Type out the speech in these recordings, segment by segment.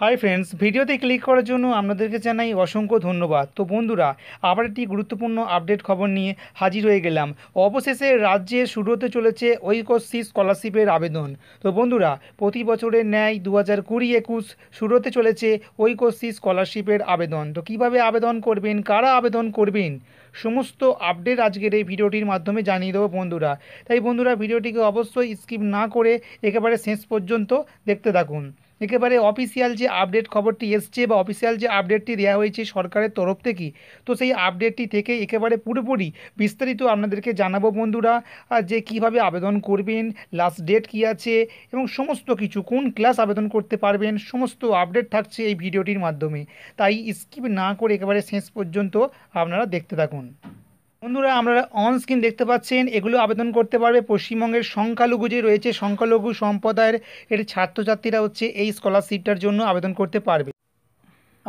hi friends ভিডিওতে click করার জন্য আপনাদেরকে জানাই অসংখ্য ধন্যবাদ তো বন্ধুরা আবার একটি গুরুত্বপূর্ণ আপডেট খবর নিয়ে হাজির হয়ে গেলাম অবশেষে রাজ্যে শুরু হতে চলেছে ঐকশ্রী স্কলারশিপের আবেদন তো বন্ধুরা প্রতি বছরের ন্যায় দু হাজার কুড়ি একুশ শুরু হতে চলেছে ঐকশ্রী স্কলারশিপের আবেদন তো কিভাবে আবেদন করবেন কারা আবেদন করবেন সমস্ত আপডেট আজকের এই ভিডিওটির মাধ্যমে জানিয়ে দেবো বন্ধুরা তাই বন্ধুরা ভিডিওটিকে অবশ্যই স্কিপ না করে একেবারে শেষ পর্যন্ত দেখতে থাকুন একেবারে অফিসিয়াল যে আপডেট খবরটি এসছে বা অফিসিয়াল যে আপডেটটি দেওয়া হয়েছে সরকারের তরফ থেকে তো সেই আপডেটটি থেকে একেবারে পুরোপুরি বিস্তারিত আপনাদেরকে জানাবো বন্ধুরা যে কিভাবে আবেদন করবেন লাস্ট ডেট কি আছে এবং সমস্ত কিছু কোন ক্লাস আবেদন করতে পারবেন সমস্ত আপডেট থাকছে এই ভিডিওটির মাধ্যমে তাই স্কিপ না করে একেবারে শেষ পর্যন্ত আপনারা দেখতে থাকুন বন্ধুরা আমরা অন স্ক্রিন দেখতে পাচ্ছেন এগুলো আবেদন করতে পারবে পশ্চিমবঙ্গের সংখ্যালঘু যে রয়েছে সংখ্যালঘু সম্প্রদায়ের এর ছাত্রছাত্রীরা হচ্ছে এই স্কলারশিপটার জন্য আবেদন করতে পারবে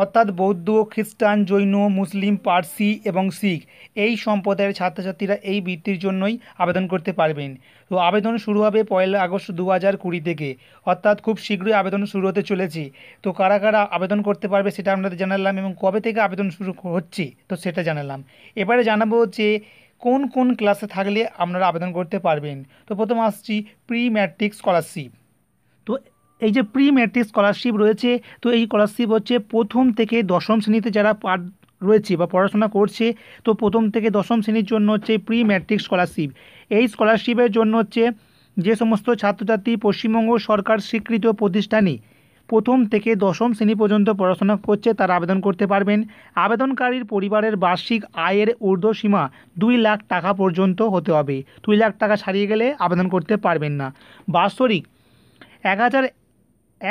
অর্থাৎ বৌদ্ধ খ্রিস্টান জৈন মুসলিম পার্সি এবং শিখ এই সম্প্রদায়ের ছাত্রছাত্রীরা এই বৃত্তির জন্যই আবেদন করতে পারবেন তো আবেদন শুরু হবে পয়লা আগস্ট দু হাজার কুড়ি থেকে অর্থাৎ খুব শীঘ্রই আবেদন শুরু হতে চলেছে তো কারা কারা আবেদন করতে পারবে সেটা আপনাদের জানালাম এবং কবে থেকে আবেদন শুরু হচ্ছে তো সেটা জানালাম এবারে জানাবো যে কোন কোন ক্লাসে থাকলে আপনারা আবেদন করতে পারবেন তো প্রথম আসছি প্রি ম্যাট্রিক স্কলারশিপ এই যে প্রি ম্যাট্রিক স্কলারশিপ রয়েছে তো এই স্কলারশিপ হচ্ছে প্রথম থেকে দশম শ্রেণীতে যারা পাঠ রয়েছে বা পড়াশোনা করছে তো প্রথম থেকে দশম শ্রেণীর জন্য হচ্ছে প্রি ম্যাট্রিক স্কলারশিপ এই স্কলারশিপের জন্য হচ্ছে যে সমস্ত ছাত্রছাত্রী পশ্চিমবঙ্গ সরকার স্বীকৃত প্রতিষ্ঠানে প্রথম থেকে দশম শ্রেণী পর্যন্ত পড়াশোনা করছে তারা আবেদন করতে পারবেন আবেদনকারীর পরিবারের বার্ষিক আয়ের ঊর্ধ্বসীমা দুই লাখ টাকা পর্যন্ত হতে হবে দুই লাখ টাকা ছাড়িয়ে গেলে আবেদন করতে পারবেন না বাৎসরিক এক হাজার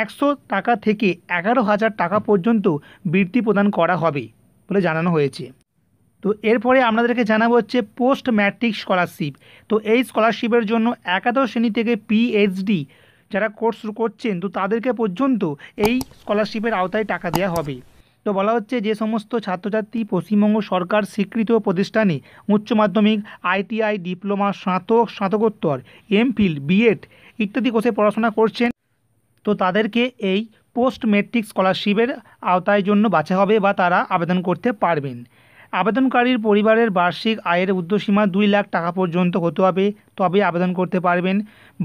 একশো টাকা থেকে এগারো হাজার টাকা পর্যন্ত বৃত্তি প্রদান করা হবে বলে জানানো হয়েছে তো এরপরে আপনাদেরকে জানাবো হচ্ছে পোস্ট ম্যাট্রিক স্কলারশিপ তো এই স্কলারশিপের জন্য একাদশ শ্রেণী থেকে পিএইচডি যারা কোর্স করছেন তো তাদেরকে পর্যন্ত এই স্কলারশিপের আওতায় টাকা দেওয়া হবে তো বলা হচ্ছে যে সমস্ত ছাত্রছাত্রী পশ্চিমবঙ্গ সরকার স্বীকৃত প্রতিষ্ঠানে উচ্চ মাধ্যমিক আইটিআই ডিপ্লোমা স্নাতক স্নাতকোত্তর এমফিল বিএড ইত্যাদি কোর্সে পড়াশোনা করছেন তো তাদেরকে এই পোস্ট মেট্রিক স্কলারশিপের আওতায় জন্য বাছা হবে বা তারা আবেদন করতে পারবেন আবেদনকারীর পরিবারের বার্ষিক আয়ের ঊর্ধ্বসীমা দুই লাখ টাকা পর্যন্ত হতে হবে তবে আবেদন করতে পারবেন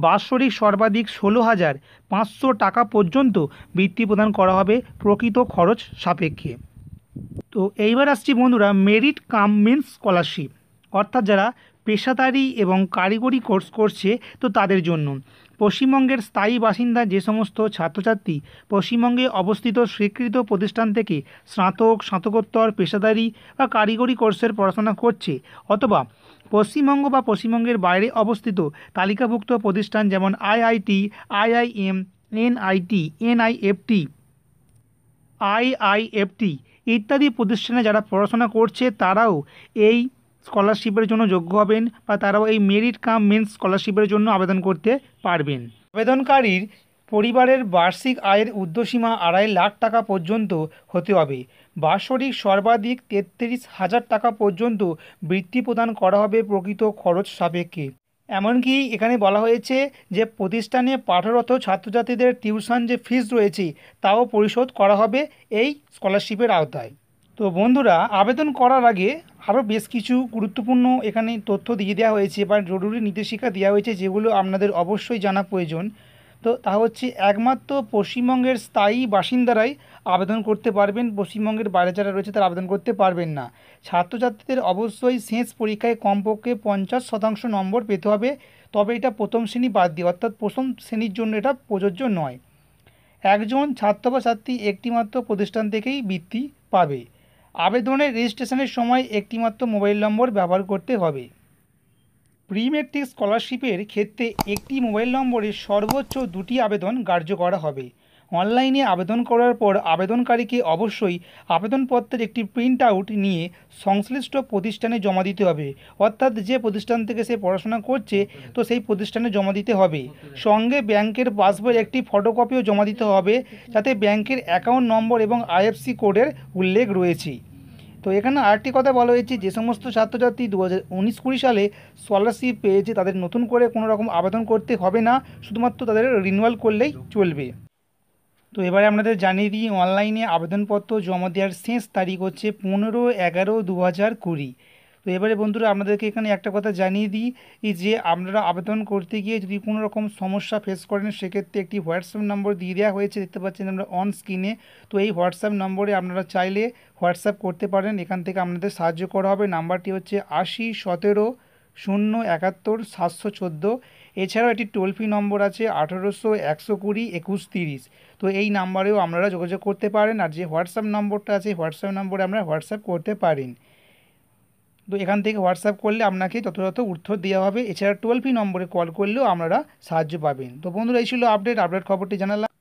বাৎসরিক সর্বাধিক ষোলো হাজার পাঁচশো টাকা পর্যন্ত বৃত্তি প্রদান করা হবে প্রকৃত খরচ সাপেক্ষে তো এইবার আসছি বন্ধুরা মেরিট কাম মিন্স স্কলারশিপ অর্থাৎ যারা পেশাদারি এবং কারিগরি কোর্স করছে তো তাদের জন্য পশ্চিমবঙ্গের স্থায়ী বাসিন্দা যে সমস্ত ছাত্রছাত্রী পশ্চিমবঙ্গে অবস্থিত স্বীকৃত প্রতিষ্ঠান থেকে স্নাতক স্নাতকোত্তর পেশাদারি বা কারিগরি কোর্সের পড়াশোনা করছে অথবা পশ্চিমবঙ্গ বা পশ্চিমবঙ্গের বাইরে অবস্থিত তালিকাভুক্ত প্রতিষ্ঠান যেমন IIT IIM NIT NIFT IIFT ইত্যাদি প্রতিষ্ঠানে যারা পড়াশোনা করছে তারাও এই স্কলারশিপের জন্য যোগ্য হবেন বা তারাও এই মেরিট কাম মেন্স স্কলারশিপের জন্য আবেদন করতে পারবেন আবেদনকারীর পরিবারের বার্ষিক আয়ের উর্ধ্বসীমা আড়াই লাখ টাকা পর্যন্ত হতে হবে বাৎসরিক সর্বাধিক তেত্রিশ হাজার টাকা পর্যন্ত বৃত্তি প্রদান করা হবে প্রকৃত খরচ সাপেক্ষে এমনকি এখানে বলা হয়েছে যে প্রতিষ্ঠানে পাঠরত ছাত্রছাত্রীদের টিউশন যে ফিস রয়েছে তাও পরিশোধ করা হবে এই স্কলারশিপের আওতায় তো বন্ধুরা আবেদন করার আগে আরও বেশ কিছু গুরুত্বপূর্ণ এখানে তথ্য দিয়ে দেওয়া হয়েছে বা জরুরি নির্দেশিকা দেওয়া হয়েছে যেগুলো আপনাদের অবশ্যই জানা প্রয়োজন তো তা হচ্ছে একমাত্র পশ্চিমবঙ্গের স্থায়ী বাসিন্দারাই আবেদন করতে পারবেন পশ্চিমবঙ্গের বাইরে যারা রয়েছে তারা আবেদন করতে পারবেন না ছাত্রছাত্রীদের অবশ্যই শেষ পরীক্ষায় কমপক্ষে পঞ্চাশ শতাংশ নম্বর পেতে হবে তবে এটা প্রথম শ্রেণী বাদ দিয়ে অর্থাৎ প্রথম শ্রেণীর জন্য এটা প্রযোজ্য নয় একজন ছাত্র বা ছাত্রী একটিমাত্র প্রতিষ্ঠান থেকেই বৃত্তি পাবে আবেদনের রেজিস্ট্রেশনের সময় একটিমাত্র মোবাইল নম্বর ব্যবহার করতে হবে প্রি মেট্রিক স্কলারশিপের ক্ষেত্রে একটি মোবাইল নম্বরে সর্বোচ্চ দুটি আবেদন কার্যকর করা হবে অনলাইনে আবেদন করার পর আবেদনকারীকে অবশ্যই আবেদনপত্রের একটি প্রিন্ট আউট নিয়ে সংশ্লিষ্ট প্রতিষ্ঠানে জমা দিতে হবে অর্থাৎ যে প্রতিষ্ঠান থেকে সে পড়াশোনা করছে তো সেই প্রতিষ্ঠানে জমা দিতে হবে সঙ্গে ব্যাংকের পাসবইয়ের একটি ফটোকপিও জমা দিতে হবে যাতে ব্যাংকের অ্যাকাউন্ট নম্বর এবং আইএফসি কোডের উল্লেখ রয়েছে তো এখানে আরেকটি কথা বলা হয়েছে যে সমস্ত ছাত্রছাত্রী দু হাজার উনিশ কুড়ি সালে স্কলারশিপ পেয়েছে তাদের নতুন করে কোনো রকম আবেদন করতে হবে না শুধুমাত্র তাদের রিনিউয়াল করলেই চলবে তো এবারে আপনাদের জানিয়ে দিই অনলাইনে আবেদনপত্র জমা দেওয়ার শেষ তারিখ হচ্ছে পনেরো এগারো দু হাজার কুড়ি তো এবারে বন্ধুরা আপনাদেরকে এখানে একটা কথা জানিয়ে দিই যে আপনারা আবেদন করতে গিয়ে যদি কোনো রকম সমস্যা ফেস করেন সেক্ষেত্রে একটি হোয়াটসঅ্যাপ নম্বর দিয়ে দেওয়া হয়েছে দেখতে পাচ্ছেন আমরা অন স্ক্রিনে তো এই হোয়াটসঅ্যাপ নম্বরে আপনারা চাইলে হোয়াটসঅ্যাপ করতে পারেন এখান থেকে আপনাদের সাহায্য করা হবে নাম্বারটি হচ্ছে আশি সতেরো শূন্য একাত্তর সাতশো চোদ্দো এছাড়াও একটি টোল ফ্রি নম্বর আছে আঠারোশো একশো কুড়ি একুশ তিরিশ তো এই নাম্বারেও আপনারা যোগাযোগ করতে পারেন আর যে হোয়াটসঅ্যাপ নম্বরটা আছে হোয়াটসঅ্যাপ নম্বরে আমরা হোয়াটসঅ্যাপ করতে পারেন তো এখান থেকে হোয়াটসঅ্যাপ করলে আপনাকে যথাযথ উত্তর দেওয়া হবে এছাড়া ফ্রি নম্বরে কল করলেও আপনারা সাহায্য পাবেন তো বন্ধুরা এই ছিল আপডেট আপডেট খবরটি জানালাম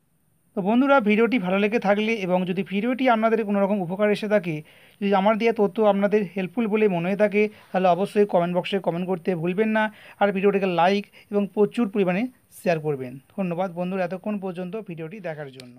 তো বন্ধুরা ভিডিওটি ভালো লেগে থাকলে এবং যদি ভিডিওটি আপনাদের কোনো রকম উপকার এসে থাকে যদি আমার দেওয়া তথ্য আপনাদের হেল্পফুল বলে মনে হয়ে থাকে তাহলে অবশ্যই কমেন্ট বক্সে কমেন্ট করতে ভুলবেন না আর ভিডিওটিকে লাইক এবং প্রচুর পরিমাণে শেয়ার করবেন ধন্যবাদ বন্ধুরা এতক্ষণ পর্যন্ত ভিডিওটি দেখার জন্য